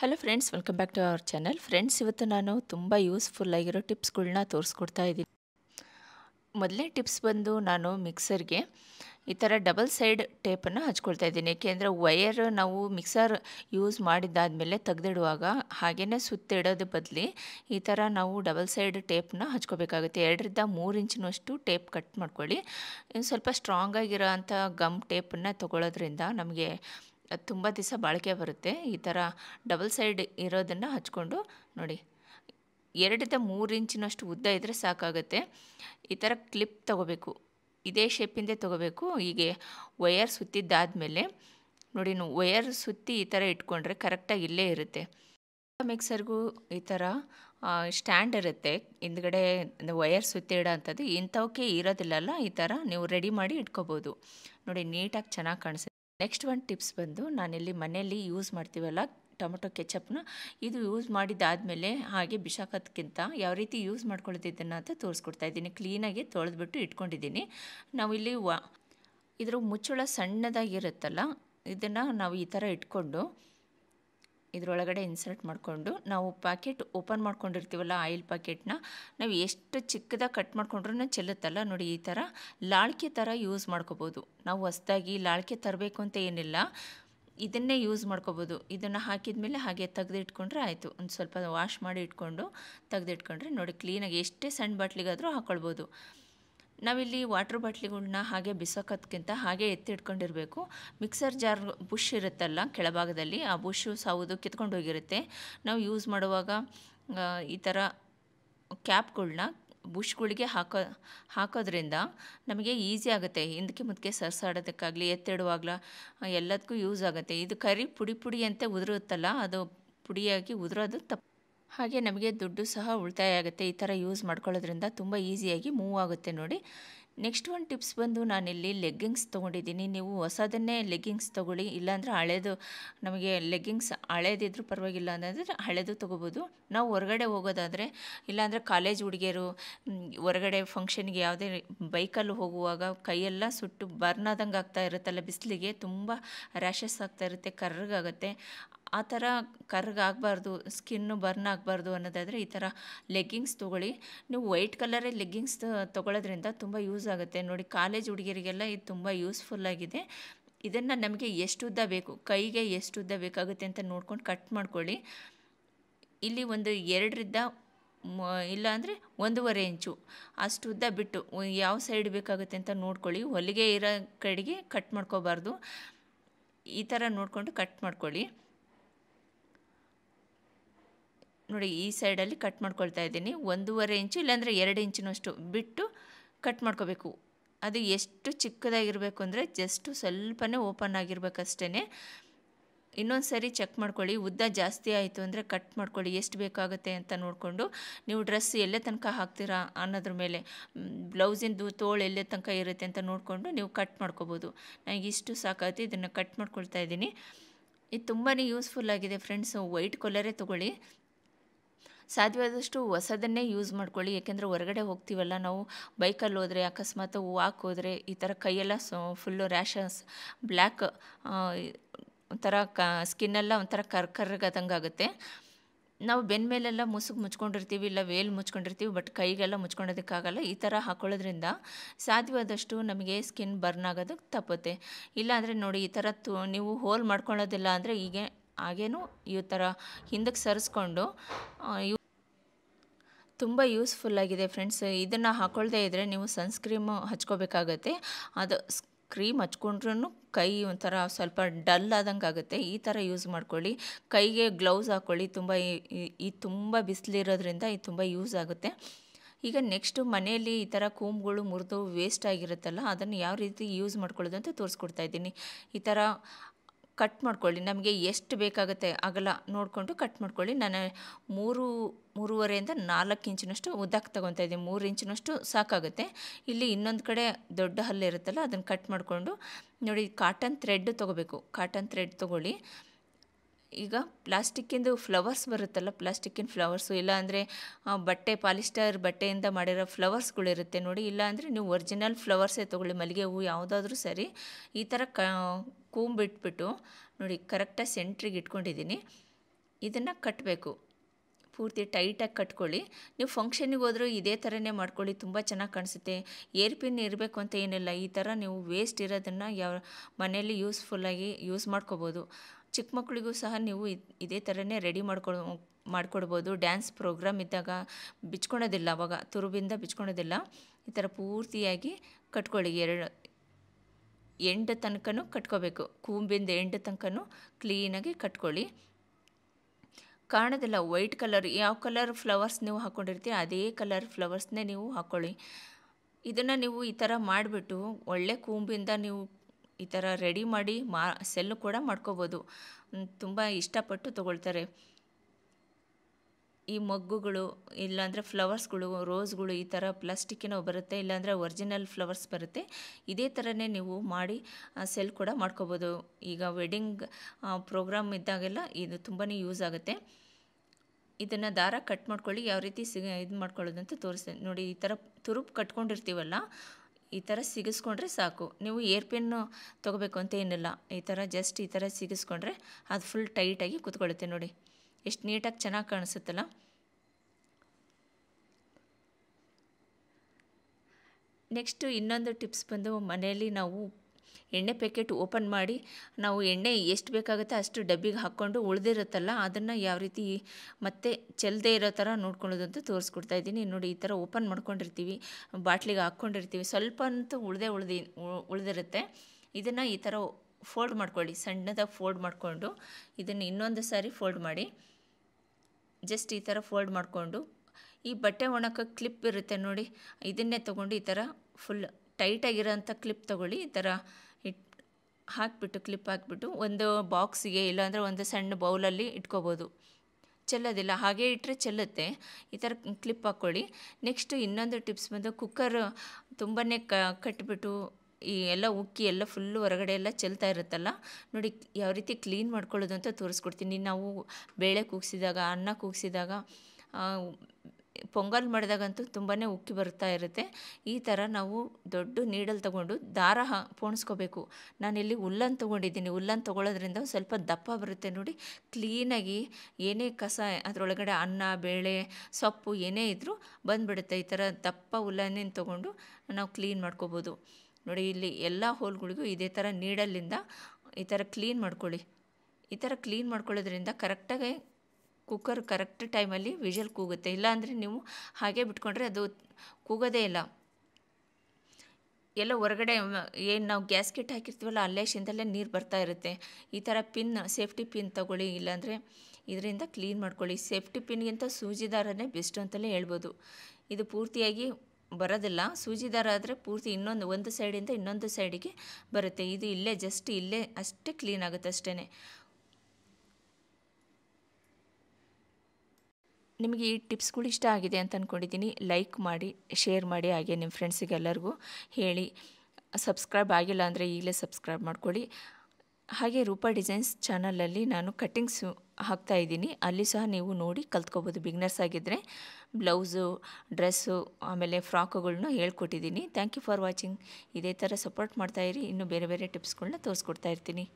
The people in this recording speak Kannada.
hello friends welcome back to our channel friends ಇವತ್ತು ನಾನು ತುಂಬ ಯೂಸ್ಫುಲ್ ಆಗಿರೋ ಟಿಪ್ಸ್ಗಳನ್ನ ತೋರಿಸ್ಕೊಡ್ತಾ ಇದ್ದೀನಿ ಮೊದಲನೇ ಟಿಪ್ಸ್ ಬಂದು ನಾನು ಮಿಕ್ಸರ್ಗೆ ಈ ಥರ ಡಬಲ್ ಸೈಡ್ ಟೇಪನ್ನು ಹಚ್ಕೊಳ್ತಾ ಇದ್ದೀನಿ ಏಕೆಂದರೆ ವೈಯರ್ ನಾವು ಮಿಕ್ಸರ್ ಯೂಸ್ ಮಾಡಿದ್ದಾದಮೇಲೆ ತೆಗೆದಿಡುವಾಗ ಹಾಗೇ ಸುತ್ತಿಡೋದು ಬದಲಿ ಈ ಥರ ನಾವು ಡಬಲ್ ಸೈಡ್ ಟೇಪನ್ನ ಹಚ್ಕೋಬೇಕಾಗುತ್ತೆ ಎರಡರಿಂದ ಮೂರು ಇಂಚಿನಷ್ಟು ಟೇಪ್ ಕಟ್ ಮಾಡ್ಕೊಳ್ಳಿ ಸ್ವಲ್ಪ ಸ್ಟ್ರಾಂಗ್ ಆಗಿರೋ ಅಂಥ ಗಮ್ ಟೇಪನ್ನು ತೊಗೊಳೋದ್ರಿಂದ ನಮಗೆ ತುಂಬ ದಿವಸ ಬಾಳಿಕೆ ಬರುತ್ತೆ ಈ ಥರ ಡಬಲ್ ಸೈಡ್ ಇರೋದನ್ನು ಹಚ್ಕೊಂಡು ನೋಡಿ ಎರಡರಿಂದ ಮೂರು ಇಂಚಿನಷ್ಟು ಉದ್ದ ಇದ್ದರೆ ಸಾಕಾಗುತ್ತೆ ಈ ಥರ ಕ್ಲಿಪ್ ತಗೋಬೇಕು ಇದೇ ಶೇಪಿಂದೇ ತೊಗೋಬೇಕು ಹೀಗೆ ವಯರ್ ಸುತ್ತಿದ್ದಾದಮೇಲೆ ನೋಡಿ ನೀವು ವಯರ್ ಸುತ್ತಿ ಈ ಥರ ಇಟ್ಕೊಂಡ್ರೆ ಕರೆಕ್ಟಾಗಿ ಇಲ್ಲೇ ಇರುತ್ತೆ ಮಿಕ್ಸರ್ಗೂ ಈ ಥರ ಸ್ಟ್ಯಾಂಡ್ ಇರುತ್ತೆ ಹಿಂದ್ಗಡೆ ವಯರ್ ಸುತ್ತಿ ಇಡೋಂಥದ್ದು ಅಂಥದ್ದು ಇಂಥವಕ್ಕೆ ಇರೋದಿಲ್ಲಲ್ಲ ಈ ಥರ ನೀವು ರೆಡಿ ಮಾಡಿ ಇಟ್ಕೋಬೋದು ನೋಡಿ ನೀಟಾಗಿ ಚೆನ್ನಾಗಿ ಕಾಣಿಸುತ್ತೆ ನೆಕ್ಸ್ಟ್ ಒಂದು ಟಿಪ್ಸ್ ಬಂದು ನಾನಿಲ್ಲಿ ಮನೆಯಲ್ಲಿ ಯೂಸ್ ಮಾಡ್ತೀವಲ್ಲ ಟೊಮೊಟೊ ಕೆಚಪ್ನ ಇದು ಯೂಸ್ ಮಾಡಿದ್ದಾದಮೇಲೆ ಹಾಗೆ ಬಿಸಾಕೋದಕ್ಕಿಂತ ಯಾವ ರೀತಿ ಯೂಸ್ ಮಾಡ್ಕೊಳ್ಳೋದಿದ್ದನ್ನು ಅಂತ ತೋರಿಸ್ಕೊಡ್ತಾ ಇದ್ದೀನಿ ಕ್ಲೀನಾಗಿ ತೊಳೆದ್ಬಿಟ್ಟು ಇಟ್ಕೊಂಡಿದ್ದೀನಿ ನಾವಿಲ್ಲಿ ವ ಇದರ ಮುಚ್ಚಳ ಸಣ್ಣದಾಗಿರುತ್ತಲ್ಲ ಇದನ್ನು ನಾವು ಈ ಥರ ಇಟ್ಕೊಂಡು ಇದರೊಳಗಡೆ ಇನ್ಸರ್ಟ್ ಮಾಡಿಕೊಂಡು ನಾವು ಪ್ಯಾಕೆಟ್ ಓಪನ್ ಮಾಡ್ಕೊಂಡಿರ್ತೀವಲ್ಲ ಆಯಿಲ್ ಪ್ಯಾಕೆಟ್ನ ನಾವು ಎಷ್ಟು ಚಿಕ್ಕದಾಗಿ ಕಟ್ ಮಾಡ್ಕೊಂಡ್ರೂ ಚೆಲ್ಲುತ್ತಲ್ಲ ನೋಡಿ ಈ ಥರ ಲಾಳ್ಕೆ ಥರ ಯೂಸ್ ಮಾಡ್ಕೋಬೋದು ನಾವು ಹೊಸ್ದಾಗಿ ಲಾಳ್ಕೆ ತರಬೇಕು ಅಂತ ಏನಿಲ್ಲ ಇದನ್ನೇ ಯೂಸ್ ಮಾಡ್ಕೋಬೋದು ಇದನ್ನು ಹಾಕಿದ ಮೇಲೆ ಹಾಗೆ ತೆಗೆದಿಟ್ಕೊಂಡ್ರೆ ಆಯಿತು ಒಂದು ಸ್ವಲ್ಪ ವಾಶ್ ಮಾಡಿ ಇಟ್ಕೊಂಡು ತೆಗೆದಿಟ್ಕೊಂಡ್ರೆ ನೋಡಿ ಕ್ಲೀನಾಗಿ ಎಷ್ಟೇ ಸಣ್ಣ ಬಾಟ್ಲಿಗಾದರೂ ಹಾಕ್ಕೊಳ್ಬೋದು ನಾವಿಲ್ಲಿ ವಾಟ್ರ್ ಬಾಟ್ಲಿಗಳನ್ನ ಹಾಗೆ ಬಿಸೋಕೋದ್ಕಿಂತ ಹಾಗೆ ಎತ್ತಿಟ್ಕೊಂಡಿರಬೇಕು ಮಿಕ್ಸರ್ ಜಾರ್ ಬುಷ್ ಇರುತ್ತಲ್ಲ ಕೆಳಭಾಗದಲ್ಲಿ ಆ ಬುಷ್ ಸಾವುದು ಕಿತ್ಕೊಂಡು ಹೋಗಿರುತ್ತೆ ನಾವು ಯೂಸ್ ಮಾಡುವಾಗ ಈ ಥರ ಕ್ಯಾಪ್ಗಳನ್ನ ಬುಷ್ಗಳಿಗೆ ಹಾಕೋ ಹಾಕೋದ್ರಿಂದ ನಮಗೆ ಈಸಿ ಆಗುತ್ತೆ ಹಿಂದಕ್ಕೆ ಮುದಕ್ಕೆ ಸರ್ಸಾಡೋದಕ್ಕಾಗಲಿ ಎತ್ತಿಡುವಾಗಲ ಎಲ್ಲದಕ್ಕೂ ಯೂಸ್ ಆಗುತ್ತೆ ಇದು ಕರಿ ಪುಡಿ ಪುಡಿ ಅಂತೆ ಉದುರುತ್ತಲ್ಲ ಅದು ಪುಡಿಯಾಗಿ ಉದುರೋದು ತಪ್ಪು ಹಾಗೆ ನಮಗೆ ದುಡ್ಡು ಸಹ ಉಳಿತಾಯ ಆಗುತ್ತೆ ಈ ಥರ ಯೂಸ್ ಮಾಡ್ಕೊಳ್ಳೋದ್ರಿಂದ ತುಂಬ ಈಸಿಯಾಗಿ ಮೂವ್ ಆಗುತ್ತೆ ನೋಡಿ ನೆಕ್ಸ್ಟ್ ಒಂದು ಟಿಪ್ಸ್ ಬಂದು ನಾನಿಲ್ಲಿ ಲೆಗ್ಗಿಂಗ್ಸ್ ತೊಗೊಂಡಿದ್ದೀನಿ ನೀವು ಹೊಸದನ್ನೇ ಲೆಗ್ಗಿಂಗ್ಸ್ ತೊಗೊಳ್ಳಿ ಇಲ್ಲಾಂದರೆ ಹಳೇದು ನಮಗೆ ಲೆಗ್ಗಿಂಗ್ಸ್ ಹಳೇದಿದ್ರೂ ಪರವಾಗಿಲ್ಲ ಅಂದರೆ ಹಳೆದು ತೊಗೋಬೋದು ನಾವು ಹೊರಗಡೆ ಹೋಗೋದಾದರೆ ಇಲ್ಲಾಂದರೆ ಕಾಲೇಜ್ ಹುಡುಗಿಯರು ಹೊರಗಡೆ ಫಂಕ್ಷನ್ಗೆ ಯಾವುದೇ ಬೈಕಲ್ಲಿ ಹೋಗುವಾಗ ಕೈಯೆಲ್ಲ ಸುಟ್ಟು ಬರ್ನ್ ಆದಂಗೆ ಆಗ್ತಾ ಇರುತ್ತಲ್ಲ ಬಿಸಿಲಿಗೆ ತುಂಬ ರ್ಯಾಷಸ್ ಆಗ್ತಾ ಇರುತ್ತೆ ಕರ್ರಗಾಗುತ್ತೆ ಆ ಥರ ಕರ್ಗಾಗಬಾರ್ದು ಸ್ಕಿನ್ನು ಬರ್ನ್ ಆಗಬಾರ್ದು ಅನ್ನೋದಾದರೆ ಈ ಥರ ಲೆಗ್ಗಿಂಗ್ಸ್ ತೊಗೊಳ್ಳಿ ನೀವು ವೈಟ್ ಕಲರೇ ಲೆಗ್ಗಿಂಗ್ಸ್ ತೊಗೊಳೋದ್ರಿಂದ ತುಂಬ ಯೂಸ್ ಆಗುತ್ತೆ ನೋಡಿ ಕಾಲೇಜ್ ಹುಡುಗಿಯರಿಗೆಲ್ಲ ಇದು ತುಂಬ ಯೂಸ್ಫುಲ್ ಆಗಿದೆ ಇದನ್ನು ನಮಗೆ ಎಷ್ಟು ಉದ್ದ ಬೇಕು ಕೈಗೆ ಎಷ್ಟು ಉದ್ದ ಬೇಕಾಗುತ್ತೆ ಅಂತ ನೋಡ್ಕೊಂಡು ಕಟ್ ಮಾಡ್ಕೊಳ್ಳಿ ಇಲ್ಲಿ ಒಂದು ಎರಡರಿಂದ ಇಲ್ಲ ಅಂದರೆ ಒಂದೂವರೆ ಇಂಚು ಅಷ್ಟು ಉದ್ದ ಬಿಟ್ಟು ಯಾವ ಸೈಡ್ ಬೇಕಾಗುತ್ತೆ ಅಂತ ನೋಡ್ಕೊಳ್ಳಿ ಹೊಲಿಗೆ ಇರೋ ಕಡೆಗೆ ಕಟ್ ಮಾಡ್ಕೋಬಾರ್ದು ಈ ಥರ ನೋಡಿಕೊಂಡು ಕಟ್ ಮಾಡ್ಕೊಳ್ಳಿ ನೋಡಿ ಈ ಸೈಡಲ್ಲಿ ಕಟ್ ಮಾಡ್ಕೊಳ್ತಾ ಇದ್ದೀನಿ ಒಂದೂವರೆ ಇಂಚು ಇಲ್ಲಾಂದರೆ ಎರಡು ಇಂಚಿನಷ್ಟು ಬಿಟ್ಟು ಕಟ್ ಮಾಡ್ಕೋಬೇಕು ಅದು ಎಷ್ಟು ಚಿಕ್ಕದಾಗಿರಬೇಕು ಅಂದರೆ ಜಸ್ಟು ಸ್ವಲ್ಪನೇ ಓಪನ್ ಆಗಿರ್ಬೇಕಷ್ಟೇ ಇನ್ನೊಂದು ಸರಿ ಚೆಕ್ ಮಾಡ್ಕೊಳ್ಳಿ ಉದ್ದ ಜಾಸ್ತಿ ಆಯಿತು ಅಂದರೆ ಕಟ್ ಮಾಡ್ಕೊಳ್ಳಿ ಎಷ್ಟು ಬೇಕಾಗುತ್ತೆ ಅಂತ ನೋಡಿಕೊಂಡು ನೀವು ಡ್ರೆಸ್ ಎಲ್ಲೇ ತನಕ ಹಾಕ್ತೀರಾ ಅನ್ನೋದ್ರ ಮೇಲೆ ಬ್ಲೌಸಿಂದು ತೋಳು ಎಲ್ಲೇ ತನಕ ಇರುತ್ತೆ ಅಂತ ನೋಡಿಕೊಂಡು ನೀವು ಕಟ್ ಮಾಡ್ಕೋಬೋದು ನನಗೆ ಇಷ್ಟು ಸಾಕಾಯ್ತು ಇದನ್ನು ಕಟ್ ಮಾಡ್ಕೊಳ್ತಾ ಇದ್ದೀನಿ ಇದು ತುಂಬಾ ಯೂಸ್ಫುಲ್ ಆಗಿದೆ ಫ್ರೆಂಡ್ಸ್ ವೈಟ್ ಕಲರೇ ತೊಗೊಳ್ಳಿ ಸಾಧ್ಯವಾದಷ್ಟು ಹೊಸದನ್ನೇ ಯೂಸ್ ಮಾಡ್ಕೊಳ್ಳಿ ಏಕೆಂದರೆ ಹೊರಗಡೆ ಹೋಗ್ತೀವಲ್ಲ ನಾವು ಬೈಕಲ್ಲಿ ಹೋದರೆ ಅಕಸ್ಮಾತ್ ಹಾಕೋದ್ರೆ ಈ ಥರ ಕೈಯೆಲ್ಲ ಸೊ ಫುಲ್ಲು ರ್ಯಾಷಸ್ ಬ್ಲ್ಯಾಕ್ ಒಂಥರ ಕ ಸ್ಕಿನ್ನೆಲ್ಲ ಒಂಥರ ಕರ್ ಕರ್ಗದಂಗೆ ಆಗುತ್ತೆ ನಾವು ಬೆನ್ಮೇಲೆಲ್ಲ ಮೇಲೆಲ್ಲ ಮುಸುಗು ಮುಚ್ಕೊಂಡಿರ್ತೀವಿ ಇಲ್ಲ ವೇಲ್ ಮುಚ್ಕೊಂಡಿರ್ತೀವಿ ಬಟ್ ಕೈಗೆಲ್ಲ ಮುಚ್ಕೊಳ್ಳೋದಕ್ಕಾಗಲ್ಲ ಈ ಥರ ಹಾಕೊಳ್ಳೋದ್ರಿಂದ ಸಾಧ್ಯವಾದಷ್ಟು ನಮಗೆ ಸ್ಕಿನ್ ಬರ್ನ್ ಆಗೋದಕ್ಕೆ ತಪ್ಪುತ್ತೆ ಇಲ್ಲಾಂದರೆ ನೋಡಿ ಈ ಥರ ತು ನೀವು ಹೋಲ್ ಮಾಡ್ಕೊಳ್ಳೋದಿಲ್ಲ ಅಂದರೆ ಹೀಗೆ ಹಾಗೇನೂ ಈ ಥರ ಹಿಂದಕ್ಕೆ ಸರಿಸ್ಕೊಂಡು ತುಂಬ ಯೂಸ್ಫುಲ್ಲಾಗಿದೆ ಫ್ರೆಂಡ್ಸ್ ಇದನ್ನು ಹಾಕೊಳ್ಳದೇ ಇದ್ದರೆ ನೀವು ಸನ್ಸ್ಕ್ರೀಮು ಹಚ್ಕೋಬೇಕಾಗತ್ತೆ ಅದು ಕ್ರೀಮ್ ಹಚ್ಕೊಂಡ್ರೂ ಕೈ ಒಂಥರ ಸ್ವಲ್ಪ ಡಲ್ ಆದಂಗೆ ಆಗುತ್ತೆ ಈ ಥರ ಯೂಸ್ ಮಾಡ್ಕೊಳ್ಳಿ ಕೈಗೆ ಗ್ಲೌಸ್ ಹಾಕ್ಕೊಳ್ಳಿ ತುಂಬ ಈ ತುಂಬ ಬಿಸಿಲಿರೋದ್ರಿಂದ ಇದು ತುಂಬ ಯೂಸ್ ಆಗುತ್ತೆ ಈಗ ನೆಕ್ಸ್ಟು ಮನೆಯಲ್ಲಿ ಈ ಥರ ಕೂಮ್ಗಳು ಮುರಿದು ವೇಸ್ಟ್ ಆಗಿರುತ್ತಲ್ಲ ಅದನ್ನು ಯಾವ ರೀತಿ ಯೂಸ್ ಮಾಡ್ಕೊಳ್ಳೋದು ಅಂತ ತೋರಿಸ್ಕೊಡ್ತಾ ಇದ್ದೀನಿ ಈ ಥರ ಕಟ್ ಮಾಡ್ಕೊಳ್ಳಿ ನಮಗೆ ಎಷ್ಟು ಬೇಕಾಗುತ್ತೆ ಅಗಲ ನೋಡಿಕೊಂಡು ಕಟ್ ಮಾಡ್ಕೊಳ್ಳಿ ನಾನು ಮೂರು ಮೂರುವರೆಯಿಂದ ನಾಲ್ಕು ಇಂಚಿನಷ್ಟು ಉದ್ದಕ್ಕೆ ತೊಗೊತಾ ಇದ್ದೀನಿ ಮೂರು ಇಂಚಿನಷ್ಟು ಸಾಕಾಗುತ್ತೆ ಇಲ್ಲಿ ಇನ್ನೊಂದು ಕಡೆ ದೊಡ್ಡ ಹಲ್ಲು ಇರುತ್ತಲ್ಲ ಅದನ್ನು ಕಟ್ ಮಾಡಿಕೊಂಡು ನೋಡಿ ಕಾಟನ್ ಥ್ರೆಡ್ ತೊಗೋಬೇಕು ಕಾಟನ್ ಥ್ರೆಡ್ ತೊಗೊಳ್ಳಿ ಈಗ ಪ್ಲಾಸ್ಟಿಕ್ಕಿಂದು ಫ್ಲವರ್ಸ್ ಬರುತ್ತಲ್ಲ ಪ್ಲಾಸ್ಟಿಕ್ಕಿನ ಫ್ಲವರ್ಸು ಇಲ್ಲಾಂದರೆ ಬಟ್ಟೆ ಪಾಲಿಸ್ಟರ್ ಬಟ್ಟೆಯಿಂದ ಮಾಡಿರೋ ಫ್ಲವರ್ಸ್ಗಳಿರುತ್ತೆ ನೋಡಿ ಇಲ್ಲಾಂದರೆ ನೀವು ಒರಿಜಿನಲ್ ಫ್ಲವರ್ಸೇ ತೊಗೊಳ್ಳಿ ಮಲ್ಲಿಗೆ ಹೂವು ಯಾವುದಾದ್ರೂ ಸರಿ ಈ ಥರ ಕ ಕೂಂಬಿಟ್ಬಿಟ್ಟು ನೋಡಿ ಕರೆಕ್ಟಾಗಿ ಸೆಂಟ್ರಿಗೆ ಇಟ್ಕೊಂಡಿದ್ದೀನಿ ಇದನ್ನು ಕಟ್ಟಬೇಕು ಪೂರ್ತಿ ಟೈಟಾಗಿ ಕಟ್ಕೊಳ್ಳಿ ನೀವು ಫಂಕ್ಷನಿಗೆ ಹೋದರೂ ಇದೇ ಥರನೇ ಮಾಡ್ಕೊಳ್ಳಿ ತುಂಬ ಚೆನ್ನಾಗಿ ಕಾಣಿಸುತ್ತೆ ಏರ್ಪಿನ್ ಇರಬೇಕು ಅಂತ ಏನಿಲ್ಲ ಈ ಥರ ನೀವು ವೇಸ್ಟ್ ಇರೋದನ್ನು ಯಾವ ಮನೆಯಲ್ಲಿ ಯೂಸ್ಫುಲ್ಲಾಗಿ ಯೂಸ್ ಮಾಡ್ಕೋಬೋದು ಚಿಕ್ಕ ಮಕ್ಕಳಿಗೂ ಸಹ ನೀವು ಇದೇ ಥರನೇ ರೆಡಿ ಮಾಡ್ಕೊಳ್ ಮಾಡ್ಕೊಡ್ಬೋದು ಡ್ಯಾನ್ಸ್ ಪ್ರೋಗ್ರಾಮ್ ಇದ್ದಾಗ ಬಿಚ್ಕೊಳೋದಿಲ್ಲ ಅವಾಗ ತುರುಬಿಂದ ಬಿಚ್ಕೊಳೋದಿಲ್ಲ ಈ ಥರ ಪೂರ್ತಿಯಾಗಿ ಕಟ್ಕೊಳ್ಳಿ ಎರಡು ಎಂಡ್ ತನಕನೂ ಕಟ್ಕೋಬೇಕು ಕೂಂಬಿಂದ ಎಂಡ್ ತನಕನೂ ಕ್ಲೀನಾಗಿ ಕಟ್ಕೊಳ್ಳಿ ಕಾಣೋದಿಲ್ಲ ವೈಟ್ ಕಲರ್ ಯಾವ ಕಲರ್ ಫ್ಲವರ್ಸ್ ನೀವು ಹಾಕ್ಕೊಂಡಿರ್ತೀರಿ ಅದೇ ಕಲರ್ ಫ್ಲವರ್ಸ್ನೇ ನೀವು ಹಾಕ್ಕೊಳ್ಳಿ ಇದನ್ನು ನೀವು ಈ ಥರ ಮಾಡಿಬಿಟ್ಟು ಒಳ್ಳೆ ಕೂಂಬಿಂದ ನೀವು ಈ ಥರ ರೆಡಿ ಮಾಡಿ ಮಾ ಸೆಲ್ಲು ಕೂಡ ಮಾಡ್ಕೋಬೋದು ತುಂಬ ಇಷ್ಟಪಟ್ಟು ತೊಗೊಳ್ತಾರೆ ಈ ಮಗ್ಗುಗಳು ಇಲ್ಲಾಂದರೆ ಫ್ಲವರ್ಸ್ಗಳು ರೋಸ್ಗಳು ಈ ಥರ ಪ್ಲಾಸ್ಟಿಕ್ಕಿನ ಬರುತ್ತೆ ಇಲ್ಲಾಂದರೆ ಒರಿಜಿನಲ್ ಫ್ಲವರ್ಸ್ ಬರುತ್ತೆ ಇದೇ ಥರನೇ ನೀವು ಮಾಡಿ ಸೆಲ್ ಕೂಡ ಮಾಡ್ಕೋಬೋದು ಈಗ ವೆಡ್ಡಿಂಗ್ ಪ್ರೋಗ್ರಾಮ್ ಇದ್ದಾಗೆಲ್ಲ ಇದು ತುಂಬಾ ಯೂಸ್ ಆಗುತ್ತೆ ಇದನ್ನು ದಾರ ಕಟ್ ಮಾಡ್ಕೊಳ್ಳಿ ಯಾವ ರೀತಿ ಸಿಗ ಇದು ಮಾಡ್ಕೊಳ್ಳೋದಂತ ತೋರಿಸ್ತೇನೆ ನೋಡಿ ಈ ಥರ ತುರುಪು ಕಟ್ಕೊಂಡಿರ್ತೀವಲ್ಲ ಈ ಥರ ಸಿಗಿಸ್ಕೊಂಡ್ರೆ ಸಾಕು ನೀವು ಏರ್ ಪಿನ್ನು ತೊಗೋಬೇಕು ಅಂತ ಏನಿಲ್ಲ ಈ ಥರ ಜಸ್ಟ್ ಈ ಥರ ಸಿಗಿಸ್ಕೊಂಡ್ರೆ ಅದು ಫುಲ್ ಟೈಟಾಗಿ ಕೂತ್ಕೊಳ್ಳುತ್ತೆ ನೋಡಿ ಎಷ್ಟು ನೀಟಾಗಿ ಚೆನ್ನಾಗಿ ಕಾಣಿಸುತ್ತಲ್ಲ ನೆಕ್ಸ್ಟು ಇನ್ನೊಂದು ಟಿಪ್ಸ್ ಬಂದು ಮನೆಯಲ್ಲಿ ನಾವು ಎಣ್ಣೆ ಪ್ಯಾಕೆಟ್ ಓಪನ್ ಮಾಡಿ ನಾವು ಎಣ್ಣೆ ಎಷ್ಟು ಬೇಕಾಗುತ್ತೆ ಅಷ್ಟು ಡಬ್ಬಿಗೆ ಹಾಕ್ಕೊಂಡು ಉಳಿದಿರುತ್ತಲ್ಲ ಅದನ್ನು ಯಾವ ರೀತಿ ಮತ್ತೆ ಚೆಲ್ಲದೆ ಇರೋ ಥರ ನೋಡ್ಕೊಳ್ಳೋದಂತೂ ತೋರಿಸ್ಕೊಡ್ತಾ ಇದ್ದೀನಿ ನೋಡಿ ಈ ಥರ ಓಪನ್ ಮಾಡ್ಕೊಂಡಿರ್ತೀವಿ ಬಾಟ್ಲಿಗೆ ಹಾಕ್ಕೊಂಡಿರ್ತೀವಿ ಸ್ವಲ್ಪ ಅಂತೂ ಉಳ್ದೇ ಉಳ್ದಿ ಉಳಿದಿರುತ್ತೆ ಇದನ್ನು ಈ ಥರ ಫೋಲ್ಡ್ ಮಾಡ್ಕೊಳ್ಳಿ ಸಣ್ಣದಾಗಿ ಫೋಲ್ಡ್ ಮಾಡಿಕೊಂಡು ಇದನ್ನು ಇನ್ನೊಂದು ಸಾರಿ ಫೋಲ್ಡ್ ಮಾಡಿ ಜಸ್ಟ್ ಈ ಥರ ಫೋಲ್ಡ್ ಮಾಡಿಕೊಂಡು ಈ ಬಟ್ಟೆ ಒಣಕ್ಕೆ ಕ್ಲಿಪ್ ಇರುತ್ತೆ ನೋಡಿ ಇದನ್ನೇ ತೊಗೊಂಡು ಈ ಥರ ಫುಲ್ ಟೈಟಾಗಿರೋಂಥ ಕ್ಲಿಪ್ ತೊಗೊಳ್ಳಿ ಈ ಥರ ಇಟ್ ಹಾಕಿಬಿಟ್ಟು ಕ್ಲಿಪ್ ಹಾಕಿಬಿಟ್ಟು ಒಂದು ಬಾಕ್ಸಿಗೆ ಇಲ್ಲಾಂದರೆ ಒಂದು ಸಣ್ಣ ಬೌಲಲ್ಲಿ ಇಟ್ಕೋಬೋದು ಚೆಲ್ಲೋದಿಲ್ಲ ಹಾಗೆ ಇಟ್ಟರೆ ಚೆಲ್ಲುತ್ತೆ ಈ ಥರ ಕ್ಲಿಪ್ ಹಾಕ್ಕೊಳ್ಳಿ ನೆಕ್ಸ್ಟು ಇನ್ನೊಂದು ಟಿಪ್ಸ್ ಬಂದು ಕುಕ್ಕರ್ ತುಂಬಾ ಕ ಕಟ್ಬಿಟ್ಟು ಈ ಎಲ್ಲ ಉಕ್ಕಿ ಎಲ್ಲ ಫುಲ್ಲು ಹೊರಗಡೆ ಎಲ್ಲ ಚೆಲ್ತಾ ಇರುತ್ತಲ್ಲ ನೋಡಿ ಯಾವ ರೀತಿ ಕ್ಲೀನ್ ಮಾಡ್ಕೊಳ್ಳೋದು ಅಂತ ತೋರಿಸ್ಕೊಡ್ತೀನಿ ನಾವು ಬೇಳೆ ಕೂಗಿಸಿದಾಗ ಅನ್ನ ಕೂಗಿಸಿದಾಗ ಪೊಂಗಲ್ ಮಾಡಿದಾಗಂತೂ ತುಂಬಾ ಉಕ್ಕಿ ಬರ್ತಾ ಇರುತ್ತೆ ಈ ಥರ ನಾವು ದೊಡ್ಡ ನೀಡಲ್ ತಗೊಂಡು ದಾರ ಪೋಣಿಸ್ಕೋಬೇಕು ನಾನಿಲ್ಲಿ ಉಲ್ಲನ್ ತೊಗೊಂಡಿದ್ದೀನಿ ಉಲ್ಲನ್ ತೊಗೊಳೋದ್ರಿಂದ ಸ್ವಲ್ಪ ದಪ್ಪ ಬರುತ್ತೆ ನೋಡಿ ಕ್ಲೀನಾಗಿ ಏನೇ ಕಸ ಅದರೊಳಗಡೆ ಅನ್ನ ಬೇಳೆ ಸೊಪ್ಪು ಏನೇ ಇದ್ದರೂ ಬಂದುಬಿಡುತ್ತೆ ಈ ಥರ ದಪ್ಪ ಉಲ್ಲನೇನು ತೊಗೊಂಡು ನಾವು ಕ್ಲೀನ್ ಮಾಡ್ಕೋಬೋದು ನೋಡಿ ಇಲ್ಲಿ ಎಲ್ಲ ಹೋಲ್ಗಳಿಗೂ ಇದೇ ಥರ ನೀಡಲ್ಲಿಂದ ಈ ಥರ ಕ್ಲೀನ್ ಮಾಡ್ಕೊಳ್ಳಿ ಈ ಥರ ಕ್ಲೀನ್ ಮಾಡ್ಕೊಳ್ಳೋದ್ರಿಂದ ಕರೆಕ್ಟಾಗಿ ಕುಕ್ಕರ್ ಕರೆಕ್ಟ್ ಟೈಮಲ್ಲಿ ವಿಷಲ್ ಕೂಗುತ್ತೆ ಇಲ್ಲಾಂದರೆ ನೀವು ಹಾಗೆ ಬಿಟ್ಕೊಂಡ್ರೆ ಅದು ಕೂಗೋದೇ ಇಲ್ಲ ಎಲ್ಲ ಹೊರಗಡೆ ಏನು ನಾವು ಗ್ಯಾಸ್ ಕಿಟ್ ಹಾಕಿರ್ತೀವಲ್ಲ ಅಲ್ಲೇ ಶಿಂದಲ್ಲೇ ನೀರು ಬರ್ತಾ ಇರುತ್ತೆ ಈ ಥರ ಪಿನ್ ಸೇಫ್ಟಿ ಪಿನ್ ತಗೊಳ್ಳಿ ಇಲ್ಲಾಂದರೆ ಇದರಿಂದ ಕ್ಲೀನ್ ಮಾಡ್ಕೊಳ್ಳಿ ಸೇಫ್ಟಿ ಪಿನ್ಗಿಂತ ಸೂಜಿ ದಾರನೇ ಬೆಸ್ಟ್ ಅಂತಲೇ ಹೇಳ್ಬೋದು ಇದು ಪೂರ್ತಿಯಾಗಿ ಬರೋದಿಲ್ಲ ಸೂಜಿ ದಾರ ಆದರೆ ಪೂರ್ತಿ ಇನ್ನೊಂದು ಒಂದು ಸೈಡಿಂದ ಇನ್ನೊಂದು ಸೈಡಿಗೆ ಬರುತ್ತೆ ಇದು ಇಲ್ಲೇ ಜಸ್ಟ್ ಇಲ್ಲೇ ಅಷ್ಟೇ ಕ್ಲೀನ್ ಆಗುತ್ತೆ ಅಷ್ಟೇ ನಿಮಗೆ ಈ ಟಿಪ್ಸ್ಗಳು ಇಷ್ಟ ಆಗಿದೆ ಅಂತ ಅಂದ್ಕೊಂಡಿದ್ದೀನಿ ಲೈಕ್ ಮಾಡಿ ಶೇರ್ ಮಾಡಿ ಹಾಗೆ ನಿಮ್ಮ ಫ್ರೆಂಡ್ಸಿಗೆಲ್ಲರಿಗೂ ಹೇಳಿ ಸಬ್ಸ್ಕ್ರೈಬ್ ಆಗಿಲ್ಲ ಅಂದರೆ ಈಗಲೇ ಸಬ್ಸ್ಕ್ರೈಬ್ ಮಾಡ್ಕೊಳ್ಳಿ ಹಾಗೆ ರೂಪಾ ಡಿಸೈನ್ಸ್ ಚಾನಲಲ್ಲಿ ನಾನು ಕಟ್ಟಿಂಗ್ಸು ಇದ್ದೀನಿ ಅಲ್ಲಿ ಸಹ ನೀವು ನೋಡಿ ಕಲ್ತ್ಕೋಬೋದು ಬಿಗ್ನರ್ಸ್ ಆಗಿದ್ದರೆ ಬ್ಲೌಸು ಡ್ರೆಸ್ಸು ಆಮೇಲೆ ಫ್ರಾಕುಗಳ್ನ ಹೇಳ್ಕೊಟ್ಟಿದ್ದೀನಿ ಥ್ಯಾಂಕ್ ಯು ಫಾರ್ ವಾಚಿಂಗ್ ಇದೇ ಥರ ಸಪೋರ್ಟ್ ಮಾಡ್ತಾಯಿರಿ ಇನ್ನೂ ಬೇರೆ ಬೇರೆ ಟಿಪ್ಸ್ಗಳನ್ನ ತೋರಿಸ್ಕೊಡ್ತಾ ಇರ್ತೀನಿ